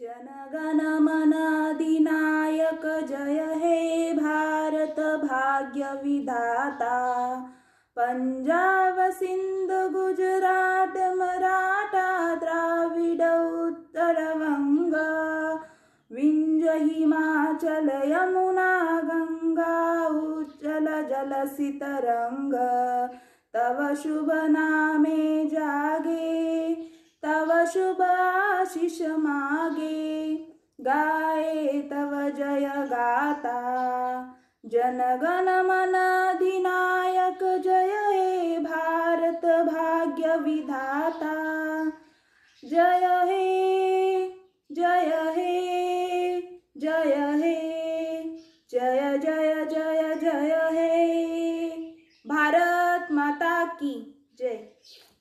जनगणमनादिनायक जय हे भारत भाग्य विधाता पंजाब सिंध गुजरात मराठा द्राविड उत्तर वंग विंज हिमाचल यमुना गंगा उच्चल सितरंग तव शुभ नामे जागे तव शुभ आशीष मागे गाए तव जय गाता जनगण मन अधिनायक जय हे भारत भाग्य विधाता जय हे जय हे जय हे जय जय जय जय हे भारत माता की जय